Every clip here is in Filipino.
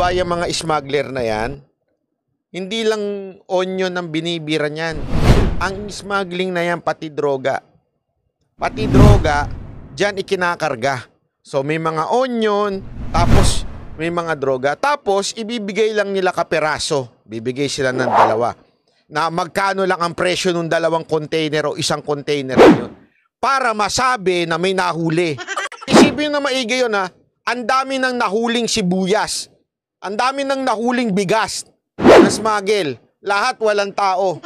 ba yung mga smuggler na yan? Hindi lang onion ang binibira niyan. Ang smuggling na yan, pati droga. Pati droga, dyan ikinakarga. So may mga onion, tapos may mga droga. Tapos ibibigay lang nila kaperaso. Bibigay sila ng dalawa. Na magkano lang ang presyo ng dalawang container o isang container yun. Para masabi na may nahuli. Isipin na maigi yun ha. Ang dami ng nahuling sibuyas ang dami ng nahuling bigas na smuggle. Lahat walang tao.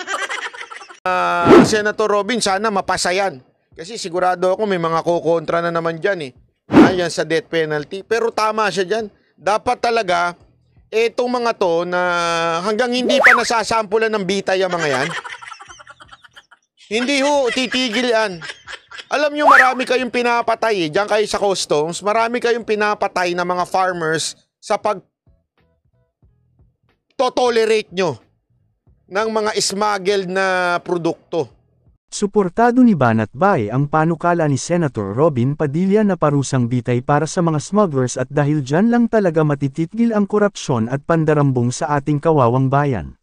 Uh, Senator Robin, sana mapasa yan. Kasi sigurado ako may mga kukontra na naman dyan eh. Ayan sa death penalty. Pero tama siya dyan. Dapat talaga, etong mga to na hanggang hindi pa nasasampulan ng bitay ang mga yan, hindi ho titigil yan. Alam nyo, marami kayong pinapatay. Eh. Diyan kayo sa customs, marami kayong pinapatay na mga farmers sa pag to-tolerate nyo ng mga smuggled na produkto. Suportado ni Banat Bay ang panukala ni Senator Robin Padilla na parusang bitay para sa mga smugglers at dahil dyan lang talaga matititigil ang korupsyon at pandarambong sa ating kawawang bayan.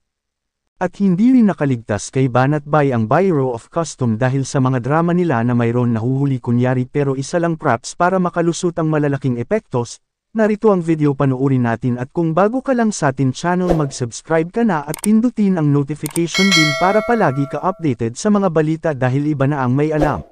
At hindi rin nakaligtas kay Banat Bay ang Bureau of Custom dahil sa mga drama nila na mayroon nahuhuli kunyari pero isa lang props para makalusot ang malalaking epektos, Narito ang video panoorin natin at kung bago ka lang sa atin channel mag-subscribe ka na at pindutin ang notification bell para palagi ka updated sa mga balita dahil iba na ang may alam.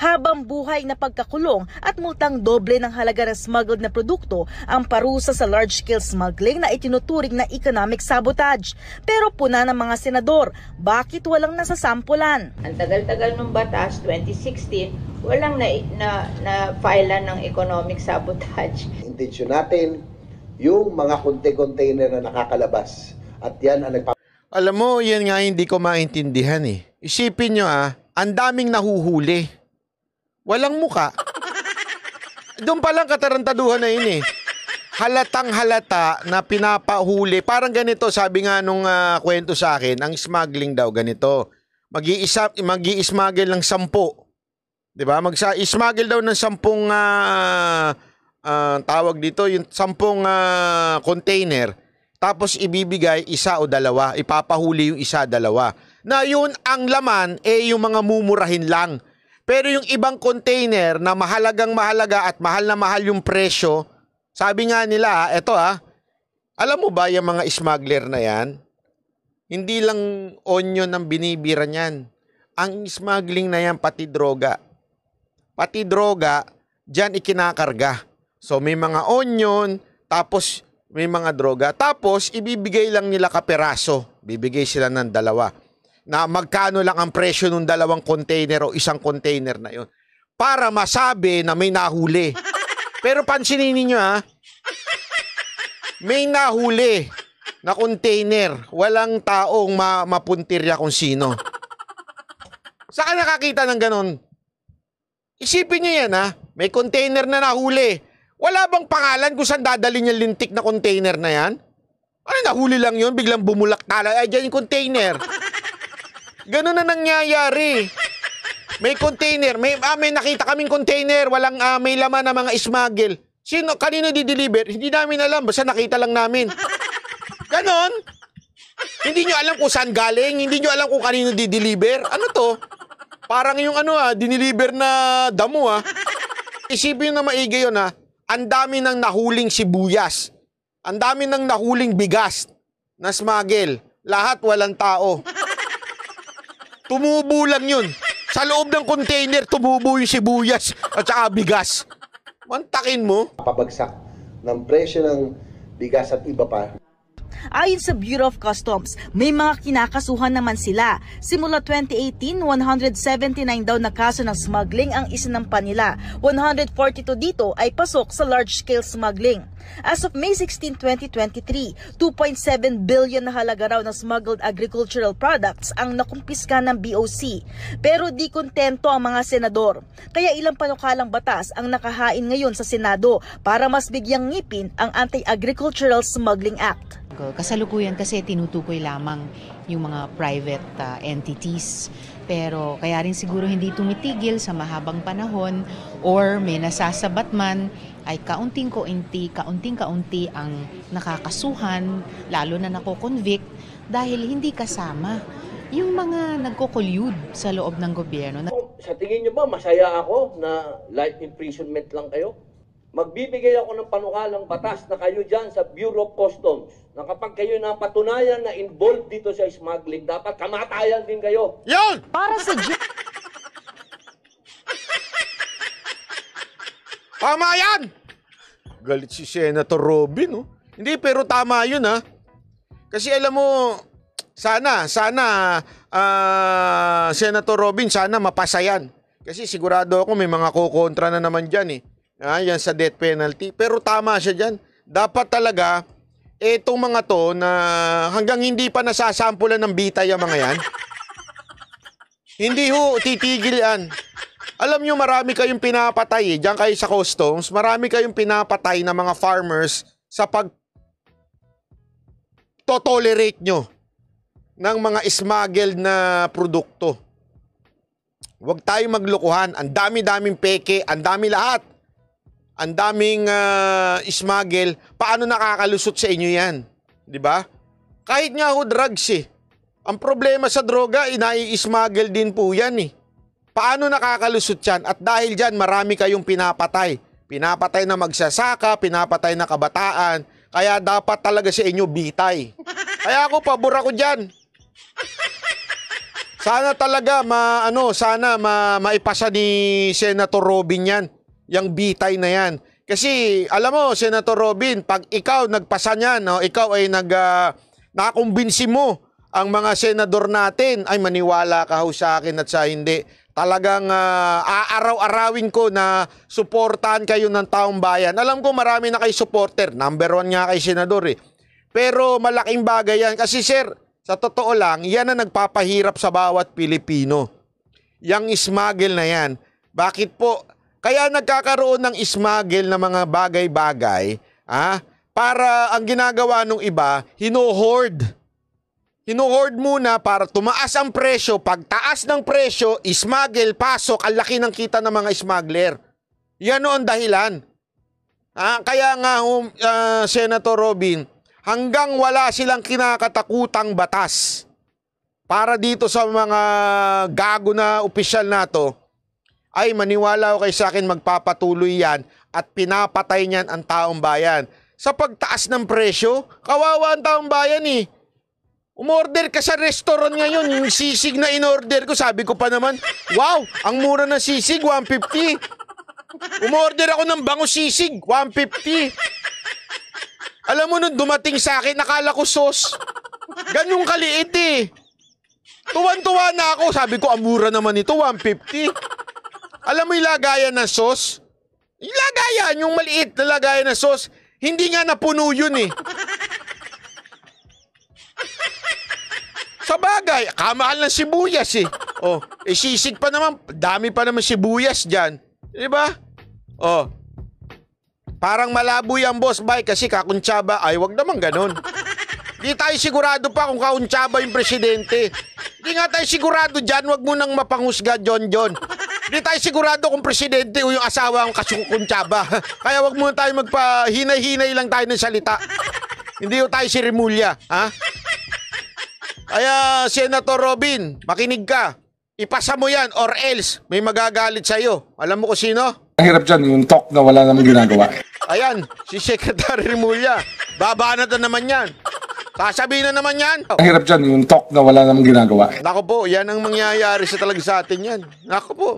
Habang buhay na pagkakulong at multang doble ng halaga ng smuggled na produkto ang parusa sa large-scale smuggling na itinuturing na economic sabotage. Pero puna ng mga senador, bakit walang nasasampulan? Ang tagal-tagal ng batas, 2016, walang na, na, na filean ng economic sabotage. Intensyon natin, yung mga konti-container na nakakalabas. At yan ang nagpap- Alam mo, yan nga hindi ko maintindihan eh. Isipin nyo ah, ang daming nahuhuli. Walang muka. Doon pa lang katarantaduhan na yun eh. Halatang halata na pinapahuli. Parang ganito, sabi nga nung uh, kwento sa akin, ang smuggling daw ganito. Mag-iisa, mag-i-smuggle ng sampu. 'Di ba? Mag-smuggle daw ng sampung uh, uh, tawag dito, yung sampung uh, container. Tapos ibibigay isa o dalawa, ipapahuli yung isa dalawa. Na yun ang laman eh yung mga mumurahin lang pero yung ibang container na mahalagang mahalaga at mahal na mahal yung presyo, sabi nga nila, ah, eto ah, alam mo ba yung mga smuggler na yan? Hindi lang onion ang binibira niyan. Ang smuggling na yan, pati droga. Pati droga, dyan ikinakarga. So may mga onion, tapos may mga droga. Tapos ibibigay lang nila kaperaso. Bibigay sila ng dalawa na magkano lang ang presyo ng dalawang container o isang container na yon para masabi na may nahuli. Pero pansinin niyo ha, ah. may nahuli na container. Walang taong ma mapuntirya kung sino. Saan nakakita ng ganun? Isipin niyo yan ha, ah. may container na nahuli. Wala bang pangalan kung saan dadalhin yung lintik na container na yan? Ano nahuli lang yun, biglang bumulak tala. Ay, dyan yung container. Ganun na nangyayari. May container, may ah, may nakita kaming container, walang ah, may laman ng mga smuggle. Sino kanino di-deliver? Hindi namin alam, basta nakita lang namin. Ganon. Hindi nyo alam kung saan galing, hindi nyo alam kung kanino di-deliver. Ano to? Parang yung ano ah, diniliver na damo ah. Isipin na maigi yun ah. Ang dami nang nahuling sibuyas. Ang dami nang nahuling bigas na smuggle. Lahat walang tao. Tumubo lang yun. Sa loob ng container, tumubo yung sibuyas at saka bigas. Mantakin mo. Pabagsak ng presyo ng bigas at iba pa. Ayon sa Bureau of Customs, may mga kinakasuhan naman sila. Simula 2018, 179 daw na kaso ng smuggling ang isinampa nila. 142 dito ay pasok sa large-scale smuggling. As of May 16, 2023, 2.7 billion na halaga raw ng smuggled agricultural products ang nakumpiska ng BOC. Pero di kontento ang mga senador. Kaya ilang panukalang batas ang nakahain ngayon sa Senado para mas bigyang ngipin ang Anti-Agricultural Smuggling Act. Kasalukuyan kasi tinutukoy lamang yung mga private uh, entities. Pero kaya rin siguro hindi tumitigil sa mahabang panahon or may nasasabat man ay kaunting-kaunti, kaunting-kaunti ang nakakasuhan, lalo na nako-convict dahil hindi kasama yung mga nagko sa loob ng gobyerno. Sa tingin nyo ba masaya ako na life imprisonment lang kayo? magbibigay ako ng panukalang batas na kayo dyan sa Bureau of Customs na kapag kayo napatunayan na involved dito sa smuggling, dapat kamatayan din kayo. Yun! Para sa... tama yan! Galit si Senator Robin, oh. Hindi, pero tama yun, ha? Ah. Kasi alam mo, sana, sana, uh, Senator Robin, sana mapasayan. Kasi sigurado ako may mga kukontra na naman dyan, eh. Ah, yan sa death penalty. Pero tama siya dyan. Dapat talaga, etong mga to na hanggang hindi pa nasasampulan ng bitay ang mga yan, hindi ho titigil yan. Alam nyo, marami kayong pinapatay. Eh. Diyan kayo sa customs, marami kayong pinapatay na mga farmers sa pag to tolerate nyo ng mga smuggled na produkto. Huwag tayong maglukuhan. Ang dami-daming peke, ang dami lahat ang daming uh, smuggle, paano nakakalusot sa inyo yan? 'Di ba? Kahit nga ho drugs eh. Ang problema sa droga, inai-smuggle eh, din po yan eh. Paano nakakalusot yan? At dahil diyan, marami kayong pinapatay. Pinapatay na magsasaka, pinapatay na kabataan. Kaya dapat talaga sa inyo bitay. Kaya ako, pabor ako diyan. Sana talaga, ma, ano, sana ma, maipasa ni Senator Robin yan. Yang bitay na yan. Kasi alam mo, Senator Robin, pag ikaw nagpasa niyan, no, ikaw ay nag, uh, nakakumbinsi mo ang mga senador natin, ay maniwala ka ho sa akin at sa hindi. Talagang uh, aaraw-arawin ko na suportahan kayo ng taong bayan. Alam ko marami na kay supporter. Number one nga kay senador eh. Pero malaking bagay yan. Kasi sir, sa totoo lang, yan ang nagpapahirap sa bawat Pilipino. Yang smuggle na yan. Bakit po? Kaya nagkakaroon ng ismagel na mga bagay-bagay ah, para ang ginagawa ng iba, hino-hoard. Hino-hoard muna para tumaas ang presyo. Pagtaas ng presyo, ismagel, pasok, ang laki ng kita ng mga smuggler. Yan ang dahilan. Ah, kaya nga, um, uh, Senator Robin, hanggang wala silang kinakatakutang batas para dito sa mga gago na opisyal nato, ay maniwala ko kay sa akin magpapatuloy yan at pinapatay niyan ang taong bayan. Sa pagtaas ng presyo, kawawa ang taong bayan eh. Umorder ka sa restaurant ngayon, yung sisig na inorder ko, sabi ko pa naman, wow, ang mura ng sisig, 150. Umorder ako ng bango sisig, 150. Alam mo nung dumating sa akin, nakala ko sauce. Ganun kaliit eh. Tuwan-tuwa na ako, sabi ko, ang mura naman ito, 150. Alam mo yung lagayan ng sauce? Yung lagayan, yung maliit na lagayan ng sauce, hindi nga napuno yun eh. Sa bagay, kamahal ng sibuyas eh. Oh, isisig eh, pa naman, dami pa naman sibuyas dyan. Di ba? Oh, parang malabo yan boss bay kasi kakuntsaba. Ay, wag naman ganun. Di tayo sigurado pa kung kauntsaba yung presidente. Di nga tayo sigurado dyan, wag mo nang mapanghusga, John John. Hindi tayo sigurado kung presidente o yung asawa ang kasukuntsaba. Kaya wag muna tayo magpahinay-hinay lang tayo ng salita. Hindi o tayo si Remulla, ha? Kaya, Senator Robin, makinig ka. Ipasa mo yan or else may magagalit sa'yo. Alam mo ko sino? Ang hirap dyan, yung talk na wala namang ginagawa. Ayan, si Secretary Remulla. Baba na naman yan. Sasabihin na naman yan. Ang hirap dyan, yung talk na wala namang ginagawa. Nako po, yan ang mangyayari sa talaga sa atin yan. Nako po.